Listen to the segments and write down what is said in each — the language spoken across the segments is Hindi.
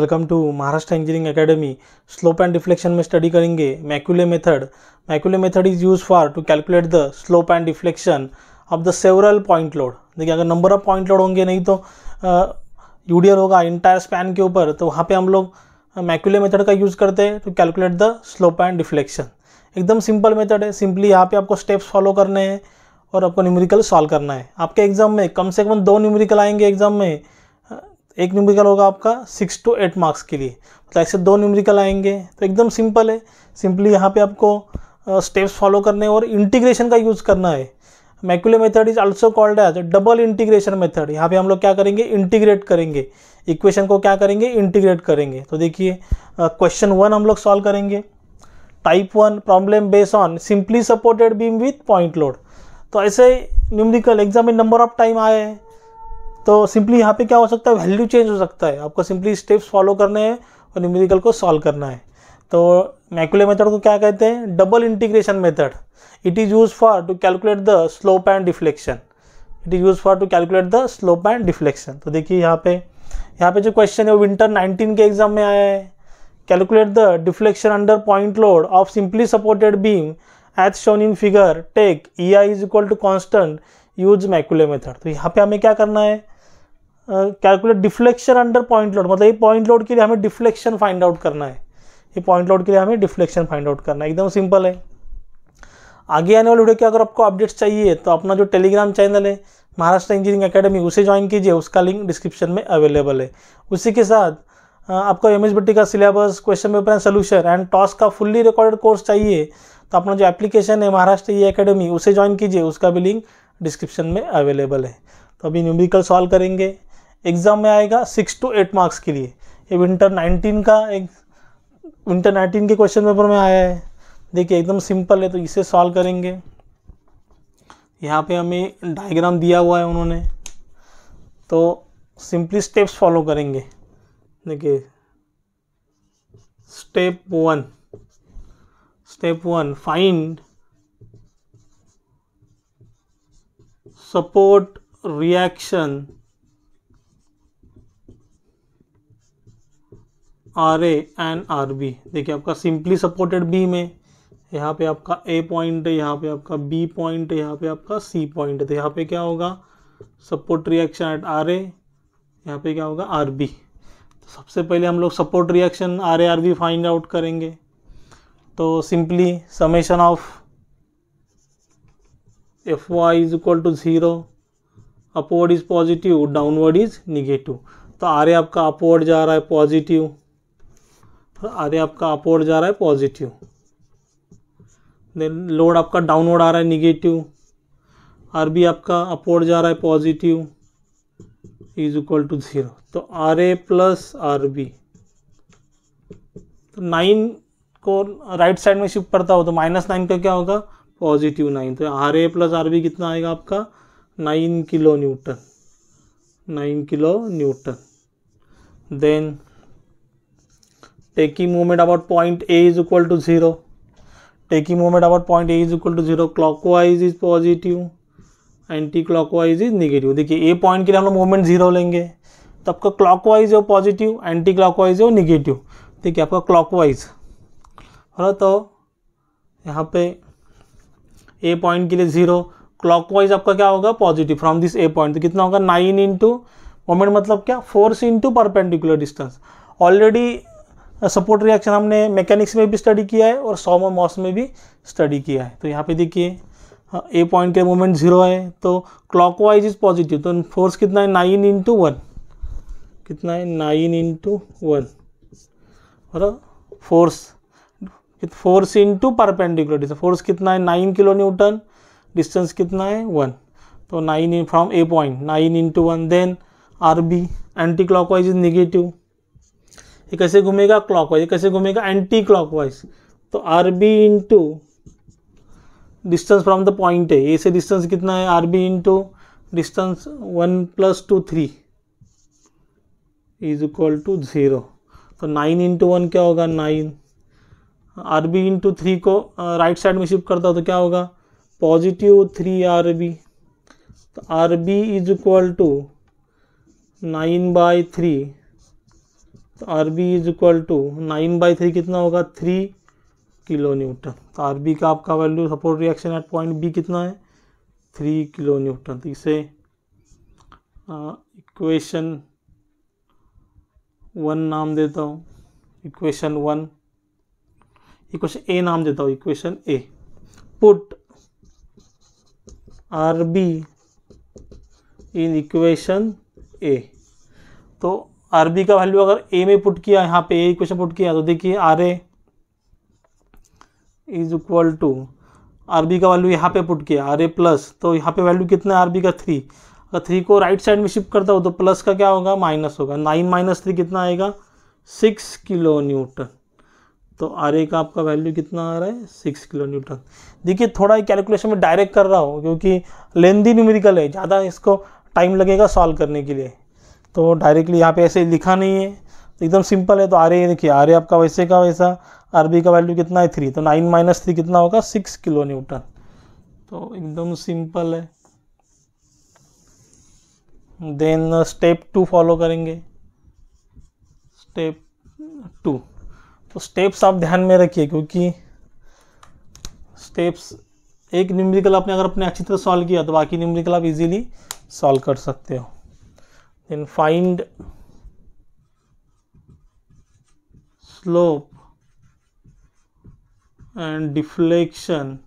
Welcome to Maharashtra engineering academy slope and deflection में स्टडी करेंगे Macaulay method Macaulay method is use for to calculate the slope and deflection of the several point load देखिए अगर नंबर ऑफ पॉइंट लोड होंगे नहीं तो यूडियर होगा इंटायर स्पैन के ऊपर तो वहाँ पे हम लोग मैक्यूले मेथड का यूज़ करते हैं to calculate the slope and deflection एकदम सिंपल मेथड है सिंपली यहाँ पे आपको स्टेप्स फॉलो करने हैं और आपको न्यूमेरिकल सॉल्व करना है आपके एग्जाम में कम से कम दो न्यूमेरिकल आएंगे एग्जाम में एक न्यूमेरिकल होगा आपका सिक्स टू एट मार्क्स के लिए मतलब ऐसे दो न्यूमेरिकल आएंगे तो एकदम सिंपल है सिंपली यहाँ पे आपको स्टेप्स फॉलो करने और इंटीग्रेशन का यूज़ करना है Macaulay method is also called as double integration method यहाँ पे हम लोग क्या करेंगे इंटीग्रेट करेंगे इक्वेशन को क्या करेंगे इंटीग्रेट करेंगे तो देखिए क्वेश्चन वन हम लोग सॉल्व करेंगे type one problem base on simply supported beam with point load तो ऐसे न्यूमरिकल एग्जाम में नंबर ऑफ टाइम आए हैं तो सिंपली यहाँ पे क्या हो सकता है वैल्यू चेंज हो सकता है आपको सिंपली स्टेप्स फॉलो करने हैं और न्यूमेरिकल को सॉल्व करना है तो मैकुले मेथड को क्या कहते हैं double integration method it is use for to calculate the slope and deflection it is use for to calculate the slope and deflection तो देखिए यहाँ पे यहाँ पे जो क्वेश्चन है वो विंटर 19 के एग्जाम में आया है calculate the deflection under point load of simply supported beam as shown in figure take E I is equal to constant use Macaulay method तो यहाँ पे हमें क्या करना है calculate deflection under point load मतलब ये पॉइंट लोड के लिए हमें डिफ्लेक्शन फाइंड आउट करना है ये पॉइंट लोड के लिए हमें डिफ्लेक्शन फाइंड आउट करना है एकदम सिंपल है आगे आने वाले वीडियो के अगर आपको अपडेट्स चाहिए तो अपना जो टेलीग्राम चैनल है महाराष्ट्र इंजीनियरिंग अकेडमी उसे ज्वाइन कीजिए उसका लिंक डिस्क्रिप्शन में अवेलेबल है उसी के साथ आपको एम एस का syllabus question paper and solution and टॉस का फुल्ली रिकॉर्डेड कोर्स चाहिए तो अपना जो एप्लीकेशन है महाराष्ट्र ई अकेडमी उसे ज्वाइन कीजिए उसका भी लिंक डिस्क्रिप्शन में अवेलेबल है तो अभी न्यूमेरिकल सॉल्व करेंगे एग्ज़ाम में आएगा सिक्स टू एट मार्क्स के लिए ये विंटर नाइनटीन का एक विंटर नाइनटीन के क्वेश्चन पेपर में आया है देखिए एकदम सिंपल है तो इसे सॉल्व करेंगे यहाँ पे हमें डायग्राम दिया हुआ है उन्होंने तो सिंपली स्टेप्स फॉलो करेंगे देखिए step one step one find support reaction R A and R B देखिए आपका सिंपली सपोर्टेड बी में यहाँ पे आपका ए पॉइंट है यहाँ पे आपका बी पॉइंट है यहाँ पे आपका सी पॉइंट है तो यहाँ पे क्या होगा support reaction at R A यहाँ पे क्या होगा आर बी तो सबसे पहले हम लोग support reaction R A R B find out करेंगे तो simply summation of F Y is equal to zero upward is positive downward is negative तो आर ए आपका अपवर्ड जा रहा है पॉजिटिव आधे आपका अपवर्ड जा रहा है पॉजिटिव देन लोड आपका डाउनवर्ड आ रहा है निगेटिव आर बी आपका अपवर्ड जा रहा है positive is equal to zero तो R A plus R B तो नाइन को राइट साइड में शिफ्ट करता हो तो माइनस नाइन का क्या होगा पॉजिटिव नाइन तो R A plus R B कितना आएगा आपका nine kilo newton nine kilo newton then taking moment about point A is equal to taking Taking moment about point A is equal to clock Clockwise is positive. Anti wise is negative देखिए ए पॉइंट के लिए हम लोग मोमेंट जीरो लेंगे तो आपका क्लॉकवाइज है वो पॉजिटिव एंटी क्लॉकवाइज है वो निगेटिव देखिए आपका क्लॉकवाइज वाइज तो यहाँ पे ए पॉइंट के लिए ज़ीरो क्लॉकवाइज आपका क्या होगा positive from this A point तो कितना होगा नाइन इंटू मोमेंट मतलब क्या force into perpendicular distance already support reaction हमने मैकेनिक्स में भी स्टडी किया है और सॉम और मॉस में भी स्टडी किया है तो यहाँ पे देखिए ए पॉइंट के मोमेंट जीरो है तो क्लॉकवाइज इज पॉजिटिव तो फोर्स कितना है नाइन इंटू वन कितना है नाइन इंटू वन और force force into perpendicular distance force कितना है नाइन किलो न्यूटन डिस्टेंस कितना है वन तो nine from A point nine into one then R B anti clockwise is negative ये कैसे घूमेगा क्लॉकवाइज ये कैसे घूमेगा एंटी क्लॉकवाइज तो R B into distance from the point है ए से डिस्टेंस कितना है R B into distance one plus two three is equal to zero तो नाइन इंटू वन क्या होगा nine R B into three को राइट uh, साइड में शिफ्ट करता हो तो क्या होगा पॉजिटिव थ्री आर बी तो R B is equal to nine by three तो R B is equal to nine by three कितना होगा थ्री किलो न्यूटन तो आर बी का आपका value support reaction at point B कितना है थ्री किलो न्यूटन तो इसे इक्वेशन वन नाम देता हूँ इक्वेशन वन इक्वेशन ए नाम देता हूँ equation A put R B in equation A तो आर बी का वैल्यू अगर ए में पुट किया यहाँ पे ए इक्वेशन पुट किया तो देखिए R A is equal to R B का वैल्यू यहाँ पे पुट किया आर ए प्लस तो यहाँ पे वैल्यू कितना है आर बी का थ्री अगर थ्री को राइट साइड में शिफ्ट करता हो तो प्लस का क्या होगा माइनस होगा नाइन माइनस थ्री कितना आएगा सिक्स किलो न्यूटन तो आर ए का आपका वैल्यू कितना आ रहा है सिक्स किलो न्यूटन देखिए थोड़ा कैलकुलेशन में डायरेक्ट कर रहा हूँ क्योंकि लेंदी न्यूमेरिकल है ज़्यादा इसको टाइम लगेगा सॉल्व करने के लिए तो डायरेक्टली यहाँ पे ऐसे लिखा नहीं है तो एकदम सिंपल है तो आर ए देखिए आर ए आपका वैसे का वैसा आर बी का वैल्यू कितना है थ्री तो नाइन माइनस थ्री कितना होगा सिक्स किलो न्यूटन तो एकदम सिंपल है देन स्टेप टू फॉलो करेंगे स्टेप टू तो स्टेप्स आप ध्यान में रखिए क्योंकि स्टेप्स एक न्यूमेरिकल आपने अगर अपने अच्छी तरह सॉल्व किया तो बाकी न्यूमेरिकल आप इजीली सॉल्व कर सकते हो then find slope and deflection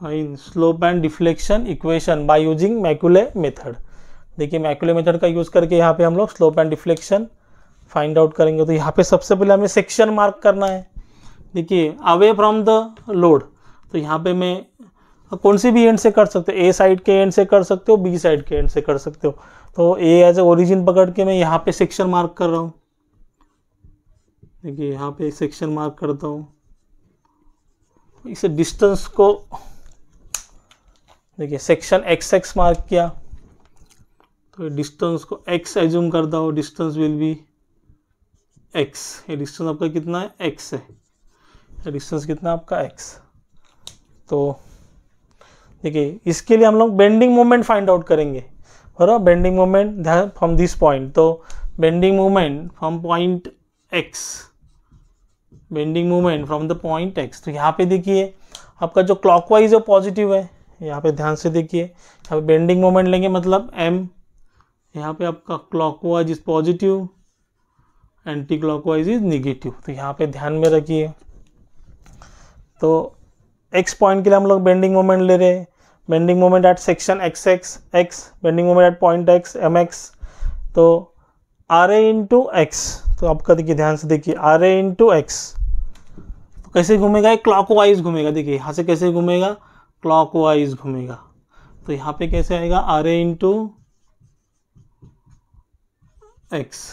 find slope and deflection equation by using Macaulay method देखिए मैकुले method का यूज़ करके यहाँ पे हम लोग slope and deflection find out करेंगे तो यहाँ पे सबसे पहले हमें सेक्शन मार्क करना है देखिए अवे फ्रॉम द लोड तो यहाँ पे मैं तो कौन सी भी एंड से कर सकते हो ए साइड के एंड से कर सकते हो बी साइड के एंड से कर सकते हो तो ए एज ए ओरिजिन पकड़ के मैं यहाँ पे सेक्शन मार्क कर रहा हूँ देखिए यहाँ पे सेक्शन मार्क करता हूँ इसे डिस्टेंस को देखिए सेक्शन एक्स एक्स मार्क किया तो डिस्टेंस को एक्स एज्यूम करता हूँ डिस्टेंस विल बी एक्स ये डिस्टेंस आपका कितना है एक्स है डिस्टेंस कितना है आपका एक्स तो देखिए इसके लिए हम लोग बेंडिंग मोमेंट फाइंड आउट करेंगे बराबर bending moment from this point तो bending moment from point X bending moment from the point X तो यहाँ पे देखिए आपका जो क्लॉकवाइज है पॉजिटिव है यहाँ पे ध्यान से देखिए यहाँ पे बेंडिंग मोमेंट लेंगे मतलब एम यहाँ पे आपका clockwise is positive anti clockwise is negative तो यहाँ पे ध्यान में रखिए तो एक्स पॉइंट के लिए हम लोग बेंडिंग मोमेंट ले रहे हैं moment at section X X X bending moment at point X M X तो आर ए इंटू एक्स तो आपका देखिए ध्यान से देखिए आर ए इंटू एक्स तो कैसे घूमेगा क्लॉक वाइज घूमेगा देखिए यहाँ से कैसे घूमेगा क्लॉक वाइज घूमेगा तो यहाँ पे कैसे आएगा R A into X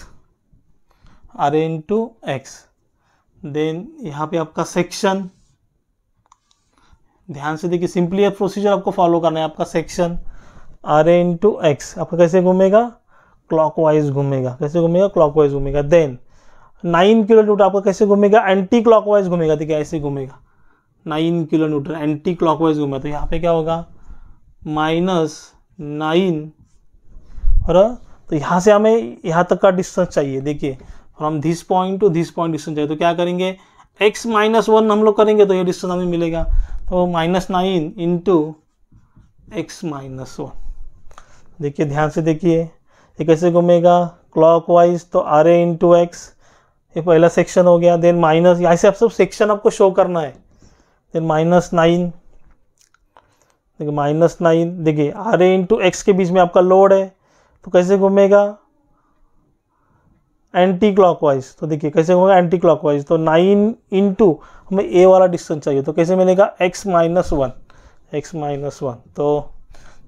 R A into X then यहाँ पे आपका सेक्शन ध्यान से देखिए सिंपली प्रोसीजर आपको फॉलो करना है आपका section R A into X आपका कैसे घूमेगा क्लॉकवाइज घूमेगा कैसे घूमेगा क्लॉकवाइज घूमेगा देन नाइन किलो न्यूटर आपका कैसे घूमेगा एंटी क्लॉकवाइज घूमेगा देखिए ऐसे घूमेगा nine kilo newton anti clockwise घूमेगा तो यहाँ पे क्या होगा माइनस नाइन और तो यहाँ से हमें यहाँ तक का डिस्टेंस चाहिए देखिए from this point to this point distance चाहिए तो क्या करेंगे एक्स माइनस वन हम लोग करेंगे तो ये डिस्टेंस हमें मिलेगा तो minus nine into X minus one देखिए ध्यान से देखिए ये कैसे घूमेगा क्लॉक वाइज तो आर ए इंटू एक्स ये पहला सेक्शन हो गया देन माइनस ऐसे आप सब सेक्शन आपको शो करना है देन माइनस नाइन देखिए माइनस नाइन देखिए आर ए इंटू एक्स के बीच में आपका लोड है तो कैसे घूमेगा एंटी क्लॉकवाइज तो देखिए कैसे होगा एंटी क्लॉकवाइज तो नाइन इंटू हमें ए वाला डिस्टेंस चाहिए तो कैसे मिलेगा X minus one X minus one तो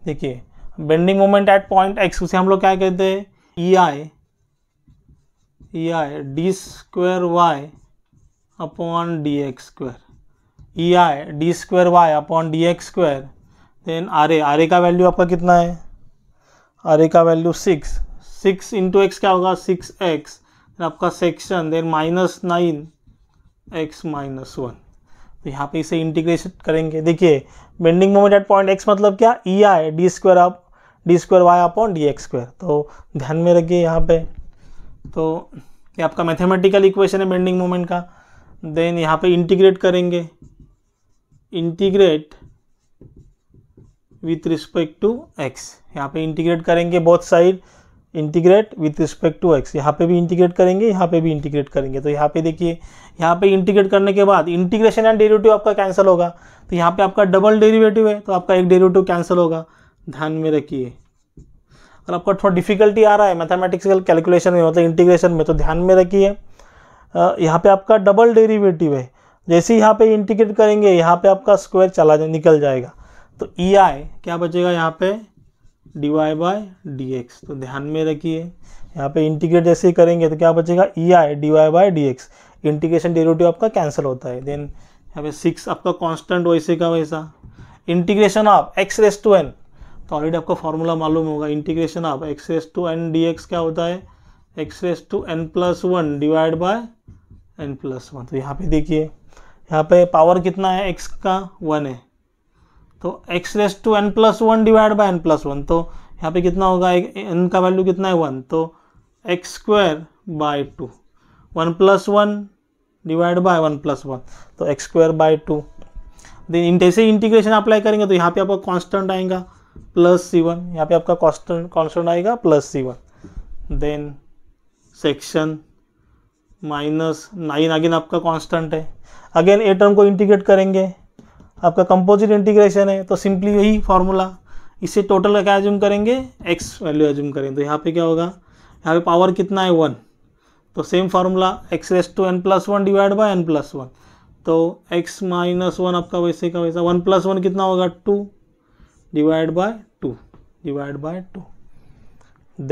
देखिए bending moment at point X उसे हम लोग क्या कहते हैं E I E I D square Y upon D X square E I D square Y upon D X square then R A R A का वैल्यू आपका कितना है आर ए का value six six into X क्या होगा सिक्स एक्स आपका section then minus nine X minus one तो यहाँ पे इसे इंटीग्रेशन करेंगे देखिए bending moment at point X मतलब क्या ई आई डी स्क्वायर आप D square Y upon D X square तो ध्यान में रखिए यहाँ पे तो ये आपका मैथमेटिकल इक्वेशन है बेंडिंग मोमेंट का देन यहाँ पे इंटीग्रेट करेंगे integrate with respect to X यहाँ पे इंटीग्रेट करेंगे both side integrate with respect to X यहाँ पे भी इंटीग्रेट करेंगे यहाँ पे भी इंटीग्रेट करेंगे तो यहाँ पे देखिए यहाँ पे इंटीग्रेट करने के बाद इंटीग्रेशन एंड डेरिवेटिव आपका कैंसिल होगा तो यहाँ पे आपका डबल डेरिवेटिव है तो आपका एक डेरिवेटिव कैंसिल होगा ध्यान में रखिए और आपका थोड़ा डिफिकल्टी आ रहा है मैथमेटिक्सल कैलकुलेशन में मतलब इंटीग्रेशन में तो ध्यान में रखिए यहाँ पे आपका डबल डेरीवेटिव है जैसे ही यहाँ पर इंटीग्रेट करेंगे यहाँ पर आपका स्क्वायर चला निकल जाएगा तो ई e आई क्या बचेगा यहाँ पे D Y by D X तो ध्यान में रखिए यहाँ पे इंटीग्रेट जैसे ही करेंगे तो क्या बचेगा E I D Y by D X integration derivative आपका कैंसिल होता है देन यहाँ पे सिक्स आपका कांस्टेंट वैसे का वैसा integration of X raise to N तो ऑलरेडी आपका फॉर्मूला मालूम होगा integration of X raise to N D X क्या होता है X raise to N plus one divide by N plus one तो यहाँ पे देखिए यहाँ पे पावर कितना है एक्स का वन है तो X raise to N plus one divide by N plus one तो यहाँ पे कितना होगा एन का वैल्यू कितना है वन तो X square by two one plus one divide by one plus one तो X square by two then जैसे इंटीग्रेशन अप्लाई करेंगे तो यहाँ पे आपका कांस्टेंट आएगा प्लस सी वन यहाँ पे आपका कांस्टेंट कांस्टेंट आएगा plus C one then section minus nine again आपका कांस्टेंट है अगेन ए टर्म को इंटीग्रेट करेंगे आपका कंपोजिट इंटीग्रेशन है तो सिंपली यही फार्मूला इससे टोटल का क्या एज्यूम करेंगे एक्स वैल्यू एज्यूम करेंगे तो यहाँ पे क्या होगा यहाँ पे पावर कितना है वन तो same formula X raise to N plus one divide by N plus one तो एक्स माइनस वन आपका वैसे का वैसा वन प्लस वन कितना होगा two divide by two divide by two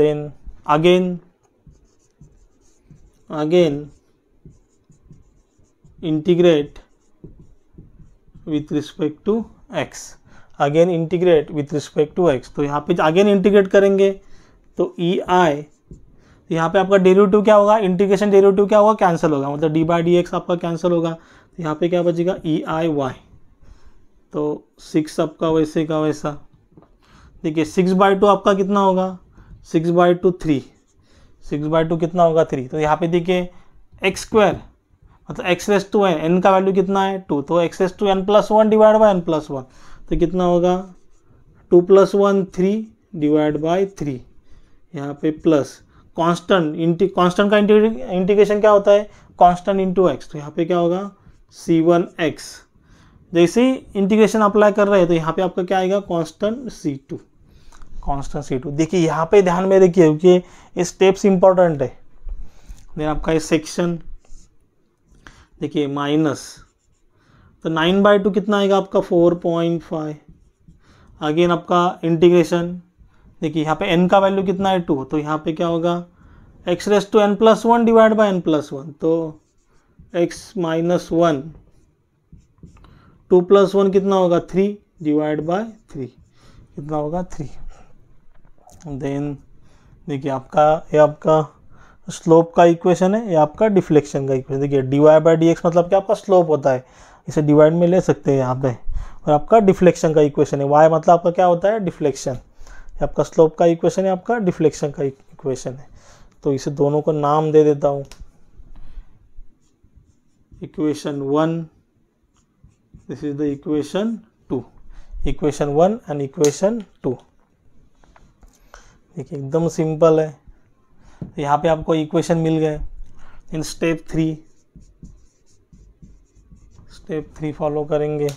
then again again integrate with respect to x again integrate with respect to x तो यहाँ पे अगेन इंटीग्रेट करेंगे तो ई e आई यहाँ पे आपका डेरिवेटिव क्या होगा इंटीग्रेशन डेरिवेटिव क्या होगा कैंसिल होगा मतलब डी बाई डी एक्स आपका कैंसिल होगा तो यहाँ पे क्या बचेगा ई आई वाई तो सिक्स आपका वैसे का वैसा देखिए सिक्स बाई टू आपका कितना होगा six by two three six by two कितना होगा थ्री तो यहाँ पे देखिए एक्स स्क्वायर मतलब X raise to N N का वैल्यू कितना है टू तो X raise to N plus one divide by N plus one तो कितना होगा two plus one three divide by three यहाँ पे प्लस कांस्टेंट इंटी कॉन्स्टेंट का इंटीग्रेशन क्या होता है कांस्टेंट इंटू एक्स तो यहाँ पे क्या होगा सी वन एक्स जैसे ही इंटीग्रेशन अप्लाई कर रहे हैं तो यहाँ पे आपका क्या आएगा constant C two constant C two देखिए यहाँ पे ध्यान में रखिए क्योंकि ये स्टेप्स इंपॉर्टेंट है देन आपका ये सेक्शन देखिए माइनस तो नाइन बाई टू कितना आएगा आपका फोर पॉइंट फाइव अगेन आपका इंटीग्रेशन देखिए यहाँ पे एन का वैल्यू कितना है टू तो यहाँ पे क्या होगा X raise to N plus one divide by N plus one तो X minus one two plus one कितना होगा थ्री डिवाइड बाय थ्री कितना होगा थ्री देन देखिए आपका ये आपका स्लोप का इक्वेशन है या आपका डिफ्लेक्शन का इक्वेशन देखिए D Y by D X मतलब कि आपका स्लोप होता है इसे डिवाइड में ले सकते हैं यहाँ पे और आपका डिफ्लेक्शन का इक्वेशन है वाई मतलब आपका क्या होता है डिफ्लेक्शन आपका स्लोप का इक्वेशन है आपका डिफ्लेक्शन का इक्वेशन है तो इसे दोनों को नाम दे देता हूँ equation one this is the equation two equation one and equation two देखिए एकदम सिंपल है तो यहाँ पे आपको इक्वेशन मिल गए in step three step three follow करेंगे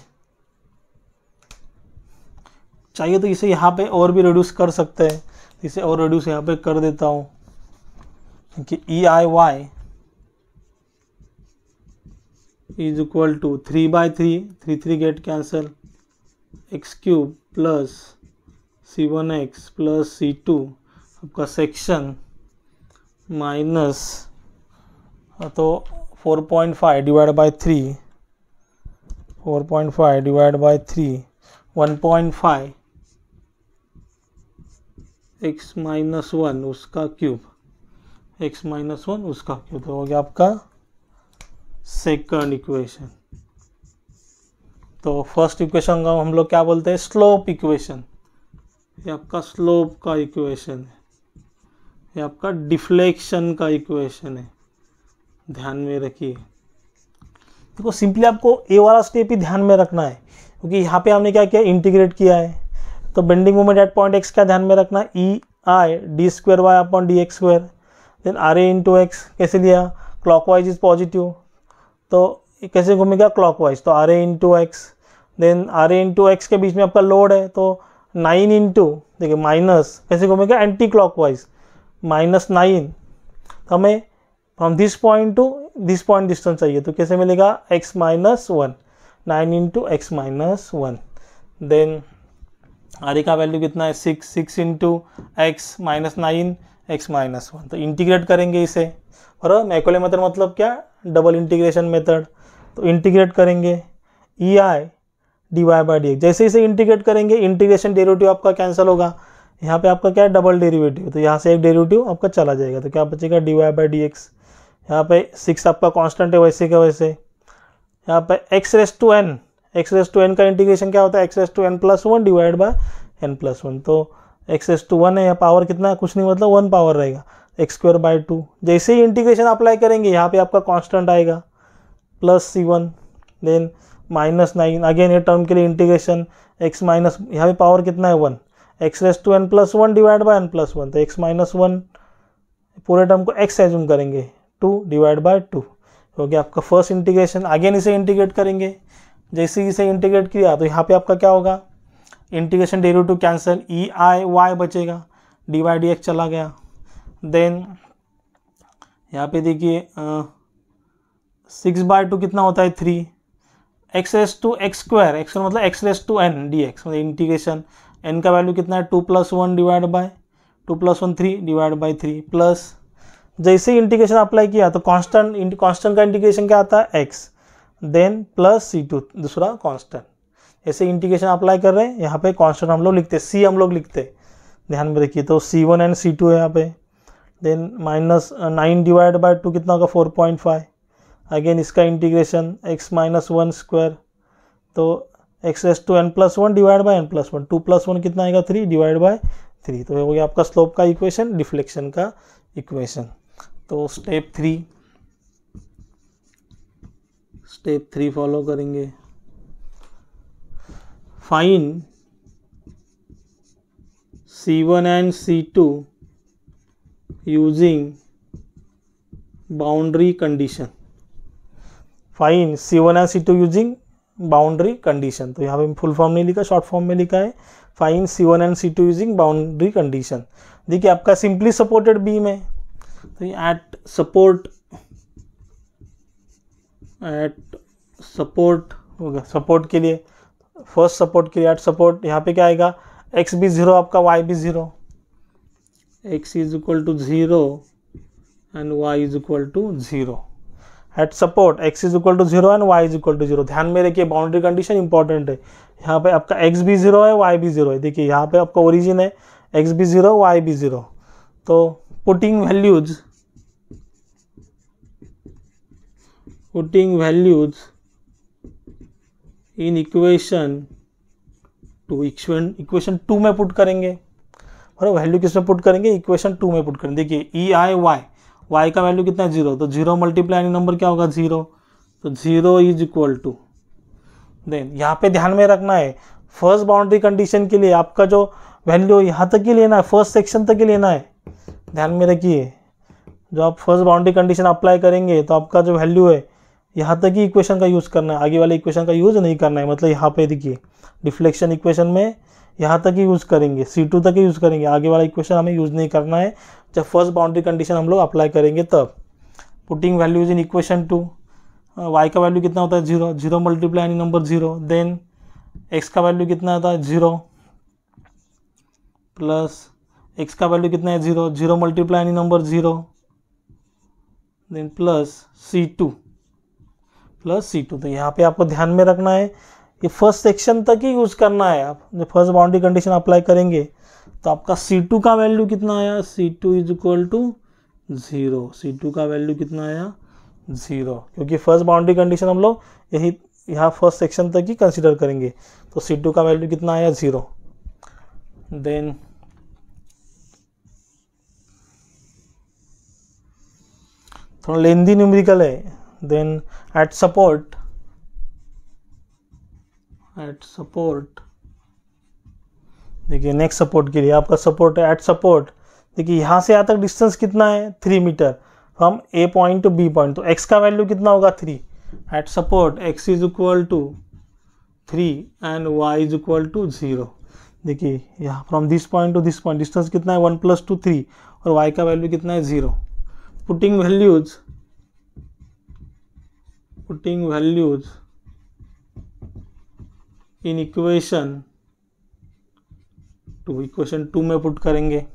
चाहिए तो इसे यहाँ पे और भी रिड्यूस कर सकते हैं इसे और रिड्यूस यहाँ पे कर देता हूँ क्योंकि E I Y is equal to three by three three three get cancel X cube plus C one X plus C two आपका सेक्शन माइनस हाँ तो 4.5 divide by three 4.5 divide by three 1.5 X minus one उसका क्यूब एक्स माइनस वन उसका क्यूब तो हो गया आपका सेकंड इक्वेशन तो फर्स्ट इक्वेशन का हम लोग क्या बोलते हैं स्लोप इक्वेशन ये आपका स्लोप का इक्वेशन है ये आपका डिफ्लेक्शन का इक्वेशन है ध्यान में रखिए देखो सिंपली आपको ए वाला स्टेप ही ध्यान में रखना है क्योंकि यहाँ पे हमने क्या किया इंटीग्रेट किया है तो bending moment at point X का ध्यान में रखना E I D square Y upon D X square then R A into X कैसे लिया वाइज इज पॉजिटिव तो कैसे घूमेगा क्लॉक वाइज तो R A into X then R A into X के बीच में आपका लोड है तो नाइन इंटू देखिए माइनस कैसे घूमेगा anticlockwise minus nine तो हमें from this point to this point distance चाहिए तो कैसे मिलेगा X minus one nine into X minus one then R का वैल्यू कितना है six six into X minus nine X minus one तो इंटीग्रेट करेंगे इसे और मैकोले मेथड मतलब क्या डबल इंटीग्रेशन मेथड तो इंटीग्रेट करेंगे E I D Y by D जैसे इसे इंटीग्रेट करेंगे इंटीग्रेशन डेरिवेटिव आपका कैंसिल होगा यहाँ पे आपका क्या है डबल डेरिवेटिव तो यहाँ से एक डेरिवेटिव आपका चला जाएगा तो क्या बचेगा D Y by D X यहाँ पे सिक्स आपका कांस्टेंट है वैसे का वैसे यहाँ पे X raise to N X raise to N का इंटीग्रेशन क्या होता है X raise to N plus one divide by N plus one तो एक्स रेस टू वन है यहाँ पावर कितना है कुछ नहीं मतलब वन पावर रहेगा एक्स स्क्वायर बाई टू जैसे ही इंटीग्रेशन अप्लाई करेंगे यहाँ पे आपका कांस्टेंट आएगा plus C one then minus nine again ये टर्म के लिए इंटीग्रेशन एक्स माइनस यहाँ पे पावर कितना है one X raise to N plus one divide by N plus one तो एक्स माइनस वन पूरे टर्म को एक्स एज्यूम करेंगे टू डिवाइड बाय टू क्योंकि आपका फर्स्ट इंटीग्रेशन अगेन इसे इंटीग्रेट करेंगे जैसे इसे इंटीग्रेट किया तो यहाँ पे आपका क्या होगा integration derivative cancel E I Y बचेगा डी वाई डी एक्स चला गया देन यहाँ पे देखिए सिक्स बाय टू कितना होता है three X raise to X square X मतलब X raise to N D X मतलब इंटीग्रेशन एन का वैल्यू कितना है two plus one divide by two plus one three divide by three plus जैसे ही इंटीग्रेशन अप्लाई किया तो कांस्टेंट कांस्टेंट का इंटीग्रेशन क्या आता है X then plus C two दूसरा कांस्टेंट ऐसे इंटीग्रेशन अप्लाई कर रहे हैं यहाँ पे कांस्टेंट हम लोग लिखते हैं सी हम लोग लिखते हैं ध्यान में रखिए तो C one and C two है यहाँ पे then minus nine divide by two कितना होगा फोर पॉइंट फाइव अगेन इसका integration X minus one square तो X raise to N plus one divide by N plus one two plus one कितना आएगा थ्री डिवाइड बाय थ्री तो ये हो गया आपका स्लोप का इक्वेशन डिफ्लेक्शन का इक्वेशन तो step three step three follow करेंगे find C one and C two using boundary find C one and C two using boundary condition तो यहाँ पे फुल फॉर्म नहीं लिखा शॉर्ट फॉर्म में लिखा है find C one and C two using boundary condition देखिए आपका सिंपली सपोर्टेड बीम है तो एट सपोर्ट एट सपोर्ट गया सपोर्ट के लिए फर्स्ट सपोर्ट के लिए एट सपोर्ट यहाँ पे क्या आएगा एक्स भी ज़ीरो आपका वाई भी zero X is equal to zero and Y is equal to zero at support X is equal to zero and Y is equal to zero ध्यान में रखिए बाउंड्री कंडीशन इंपॉर्टेंट है यहाँ पे आपका एक्स भी जीरो है वाई भी जीरो है देखिए यहाँ पे आपका ओरिजिन है एक्स भी जीरो वाई भी जीरो तो putting values putting values in equation two equation equation two में पुट करेंगे और वैल्यू किस में पुट करेंगे इक्वेशन टू में पुट करेंगे देखिए ई आई वाई वाई का वैल्यू कितना है जीरो तो जीरो मल्टीप्लाई नंबर क्या होगा जीरो तो zero is equal to then यहाँ पे ध्यान में रखना है फर्स्ट बाउंड्री कंडीशन के लिए आपका जो वैल्यू यहाँ तक ही लेना है फर्स्ट सेक्शन तक ही लेना है ध्यान में रखिए जो आप फर्स्ट बाउंड्री कंडीशन अप्लाई करेंगे तो आपका जो वैल्यू है यहाँ तक ही इक्वेशन का यूज़ करना है आगे वाले इक्वेशन का यूज़ नहीं करना है मतलब यहाँ पे देखिए डिफ्लेक्शन इक्वेशन में यहाँ तक ही यूज़ करेंगे सी टू तक ही यूज़ करेंगे आगे वाला इक्वेशन हमें यूज़ नहीं करना है जब फर्स्ट बाउंड्री कंडीशन हम लोग अप्लाई करेंगे तब putting values in equation two Y का वैल्यू कितना होता है zero zero multiply any number zero then X का वैल्यू कितना होता है जीरो प्लस एक्स का वैल्यू कितना है zero zero multiply any number zero then plus C two plus C two तो यहाँ पे आपको ध्यान में रखना है कि फर्स्ट सेक्शन तक ही यूज़ करना है आप जब फर्स्ट बाउंड्री कंडीशन अप्लाई करेंगे तो आपका सी टू का वैल्यू कितना आया C two is equal to zero C two का वैल्यू कितना आया ज़ीरो क्योंकि फर्स्ट बाउंड्री कंडीशन हम लोग यही यहाँ फर्स्ट सेक्शन तक ही कंसिडर करेंगे तो सी टू का वैल्यू कितना आया ज़ीरो देन थोड़ा लेंदी न्यूमेरिकल है then at support at support देखिए नेक्स्ट सपोर्ट के लिए आपका सपोर्ट है एट सपोर्ट देखिए यहाँ से यहाँ तक डिस्टेंस कितना है three metre from A point to B point तो एक्स तो का वैल्यू कितना होगा three at support X is equal to three and Y is equal to zero देखिए यहाँ from this point to this point distance कितना है वन प्लस टू थ्री और वाई का वैल्यू कितना है zero putting values putting values in equation two equation two में पुट करेंगे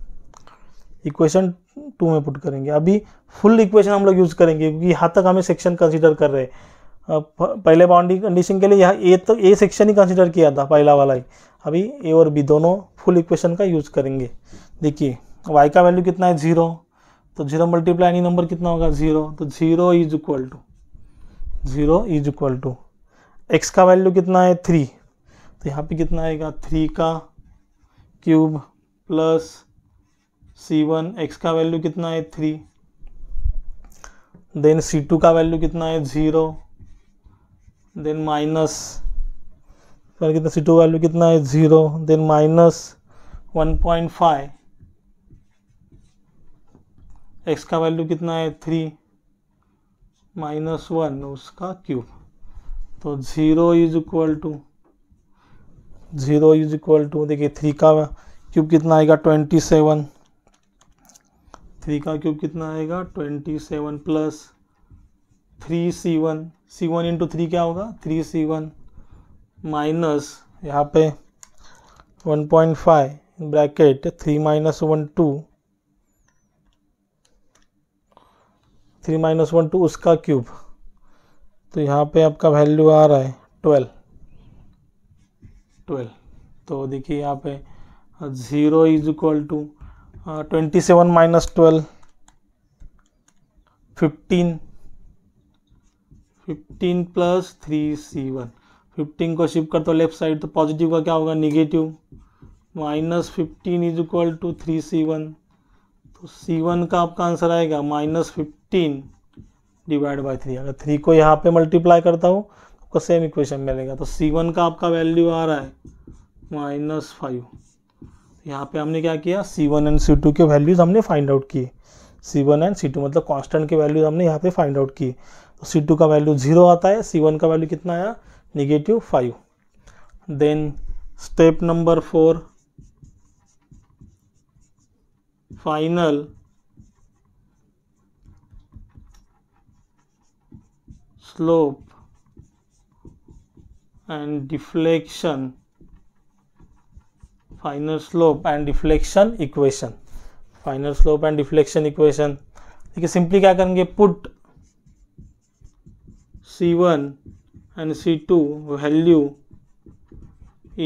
इक्वेशन टू में पुट करेंगे अभी फुल इक्वेशन हम लोग यूज़ करेंगे क्योंकि यहाँ तक हमें सेक्शन कंसिडर कर रहे हैं पहले बाउंड्री कंडीशन के लिए यहाँ ए तो ए सेक्शन ही कंसिडर किया था पहला वाला ही अभी ए और बी दोनों फुल इक्वेशन का यूज़ करेंगे देखिए वाई का वैल्यू कितना है ज़ीरो तो जीरो मल्टीप्लाई एनी नंबर कितना होगा ज़ीरो तो zero is equal to zero is equal to X का वैल्यू कितना है थ्री तो यहाँ पे कितना आएगा थ्री का cube plus C one X का वैल्यू कितना है थ्री देन सी टू का वैल्यू कितना है ज़ीरो देन माइनस पर कितना सी टू वैल्यू कितना है zero then minus one point five X का वैल्यू कितना है थ्री माइनस वन उसका क्यूब तो zero is equal to zero is equal to देखिए थ्री का क्यूब कितना आएगा ट्वेंटी सेवन थ्री का क्यूब कितना आएगा twenty seven plus three C one C one into three क्या होगा थ्री सी वन माइनस यहाँ पे one point five bracket three minus one two three minus one two उसका क्यूब तो यहाँ पे आपका वैल्यू आ रहा है ट्वेल्व ट्वेल्व तो देखिए यहाँ पे zero is equal to twenty seven minus twelve fifteen fifteen plus three C one fifteen को शिफ्ट करते हो लेफ्ट साइड तो पॉजिटिव तो का क्या होगा negative minus fifteen is equal to three C one तो सी वन का आपका आंसर आएगा minus fifteen divide by three अगर थ्री को यहाँ पे मल्टीप्लाई करता हूँ आपको सेम इक्वेशन मिलेगा तो सी वन का आपका वैल्यू आ रहा है माइनस फाइव तो यहाँ पे हमने क्या किया C one and C two के वैल्यूज़ हमने फाइंड आउट किए C one and C two मतलब कांस्टेंट के वैल्यूज हमने यहाँ पे फाइंड आउट किए तो सी टू का वैल्यू जीरो आता है सी वन का वैल्यू कितना आया negative five then step number four final slope and deflection final slope and deflection equation final slope and deflection equation देखिए सिंपली क्या करेंगे put C one and C two value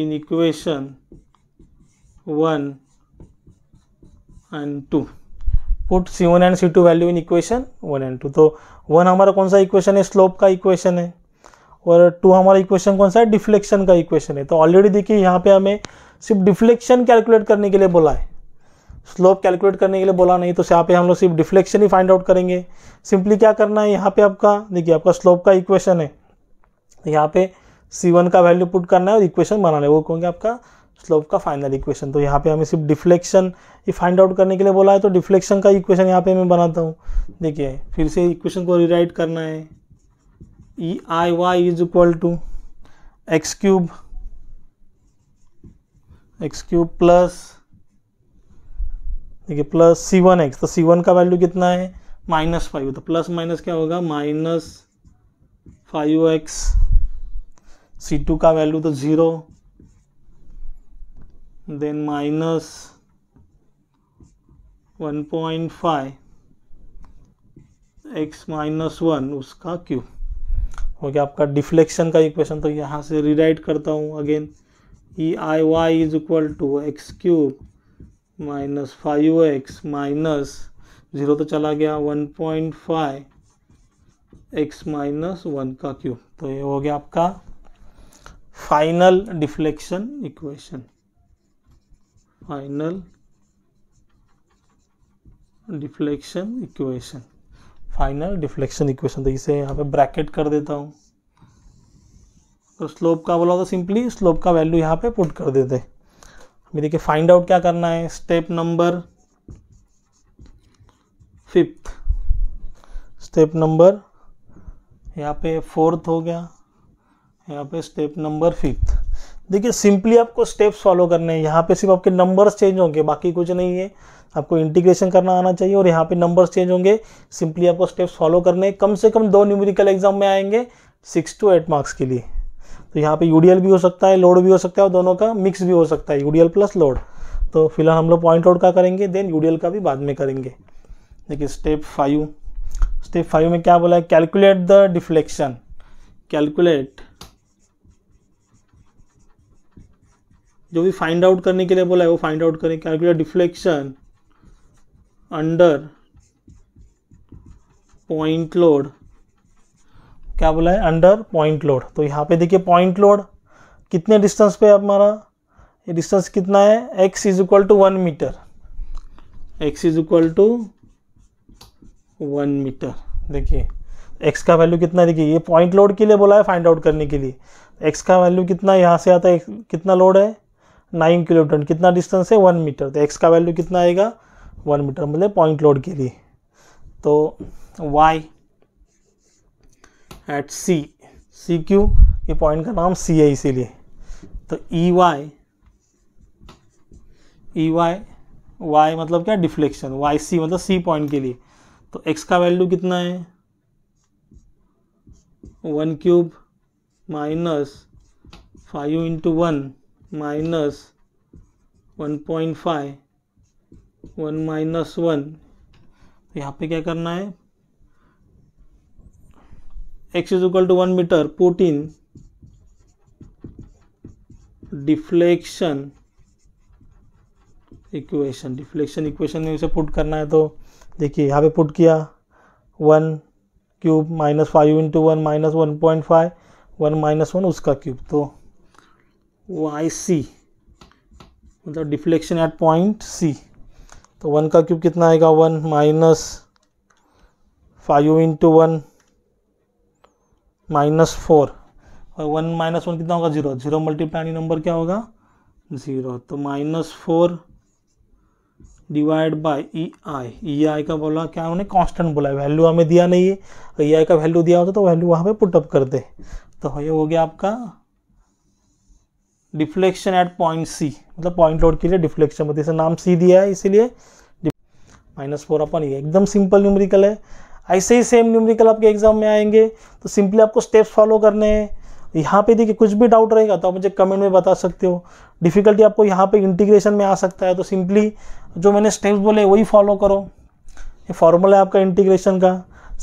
in equation one and two put C one and C two value in equation one and two तो वन हमारा कौन सा इक्वेशन है स्लोप का इक्वेशन है और टू हमारा इक्वेशन कौन सा है डिफ्लेक्शन का इक्वेशन है तो ऑलरेडी देखिए यहाँ पे हमें सिर्फ डिफ्लेक्शन कैलकुलेट करने के लिए बोला है स्लोप कैलकुलेट करने के लिए बोला नहीं तो यहाँ पे हम लोग सिर्फ डिफ्लेक्शन ही फाइंड आउट करेंगे सिंपली क्या करना है यहाँ पे आपका देखिए आपका स्लोप का इक्वेशन है तो यहाँ पे सी वन का वैल्यू पुट करना है और इक्वेशन बनाना है वो कहेंगे आपका स्लोप का फाइनल इक्वेशन तो यहाँ पे हमें सिर्फ डिफ्लेक्शन ही फाइंड आउट करने के लिए बोला है तो डिफ्लेक्शन का इक्वेशन यहाँ पे मैं बनाता हूँ देखिए फिर से इक्वेशन को रिराइट करना है E I Y is equal to X cube X cube plus देखिए प्लस सी वन एक्स तो सी वन का वैल्यू कितना है माइनस फाइव तो प्लस माइनस क्या होगा minus five X C two का वैल्यू तो zero then minus one point five X minus one उसका क्यूब हो गया आपका डिफ्लेक्शन का इक्वेशन तो यहाँ से रिराइट करता हूँ again E I Y is equal to X cube minus five X minus zero तो चला गया one point five X minus one का क्यूब तो ये हो गया आपका final deflection equation final deflection equation final deflection equation तो इसे यहाँ पे ब्रैकेट कर देता हूँ तो स्लोप का बोला तो सिंपली स्लोप का वैल्यू यहाँ पे पुट कर देते अभी देखिए फाइंड आउट क्या करना है step number fifth step number यहाँ पे फोर्थ हो गया यहाँ पे स्टेप नंबर फिफ्थ देखिए सिंपली आपको स्टेप्स फॉलो करने हैं यहाँ पे सिर्फ आपके नंबर्स चेंज होंगे बाकी कुछ नहीं है आपको इंटीग्रेशन करना आना चाहिए और यहाँ पे नंबर्स चेंज होंगे सिंपली आपको स्टेप्स फॉलो करने हैं कम से कम दो न्यूमेरिकल एग्जाम में आएंगे सिक्स टू एट मार्क्स के लिए तो यहाँ पे यूडीएल भी हो सकता है लोड भी हो सकता है और दोनों का मिक्स भी हो सकता है यूडीएल प्लस लोड तो फिलहाल हम लोग पॉइंट लोड का करेंगे देन यूडीएल का भी बाद में करेंगे देखिए स्टेप फाइव स्टेप फाइव में क्या बोला है कैलकुलेट द डिफ्लेक्शन कैलकुलेट जो भी फाइंड आउट करने के लिए बोला है वो फाइंड आउट करें calculate deflection under point load क्या बोला है अंडर पॉइंट लोड तो यहाँ पे देखिए पॉइंट लोड कितने डिस्टेंस पे हमारा ये डिस्टेंस कितना है x is equal to one metre x is equal to one metre देखिए x का वैल्यू कितना है देखिए ये पॉइंट लोड के लिए बोला है फाइंड आउट करने के लिए x का वैल्यू कितना यहाँ से आता है कितना लोड है नाइन किलोमीटर कितना डिस्टेंस है वन मीटर तो एक्स का वैल्यू कितना आएगा वन मीटर मतलब पॉइंट लोड के लिए तो Y at C C Q ये पॉइंट का नाम सी है इसीलिए तो E Y E Y Y मतलब क्या डिफ्लेक्शन वाई सी मतलब सी पॉइंट के लिए तो एक्स का वैल्यू कितना है one cube minus five into one minus one point five one minus one तो यहाँ पे क्या करना है X is equal to one metre put in deflection equation deflection equation में उसे पुट करना है तो देखिए यहाँ पे पुट किया one cube minus five into one minus one point five one minus one उसका क्यूब तो वाई सी मतलब डिफ्लेक्शन एट पॉइंट सी तो वन का क्यूब कितना आएगा one minus five into one minus four और वन माइनस वन कितना होगा जीरो जीरो मल्टीप्लाई नंबर क्या होगा ज़ीरो तो minus four divide by E I E I का बोला क्या उन्होंने कांस्टेंट बोला है वैल्यू हमें दिया नहीं है ई आई का वैल्यू दिया होता तो वैल्यू वहाँ पे पुटअप दे तो ये हो गया आपका डिफ्लेक्शन एट पॉइंट सी मतलब पॉइंट लोड के लिए डिफ्लेक्शन मतलब इसे नाम सी दिया है इसीलिए माइनस फोर अपन ये एकदम सिंपल न्यूमरिकल है ऐसे ही सेम न्यूमरिकल आपके एग्जाम में आएंगे तो सिंपली आपको स्टेप्स फॉलो करने हैं यहाँ पे देखिए कुछ भी डाउट रहेगा तो आप मुझे कमेंट में बता सकते हो डिफ़िकल्टी आपको यहाँ पे इंटीग्रेशन में आ सकता है तो सिंपली जो मैंने स्टेप्स बोले वही फॉलो करो ये फॉर्मूला है आपका इंटीग्रेशन का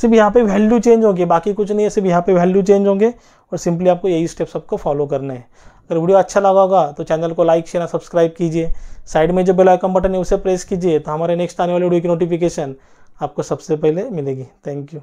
सिर्फ यहाँ पे वैल्यू चेंज होंगे बाकी कुछ नहीं है सिर्फ यहाँ पे वैल्यू चेंज होंगे और सिंपली आपको यही स्टेप्स आपको फॉलो करने हैं अगर वीडियो अच्छा लगा होगा तो चैनल को लाइक शेयर सब्सक्राइब कीजिए साइड में जो बेल आइकन बटन है उसे प्रेस कीजिए तो हमारे नेक्स्ट आने वाले वीडियो की नोटिफिकेशन आपको सबसे पहले मिलेगी थैंक यू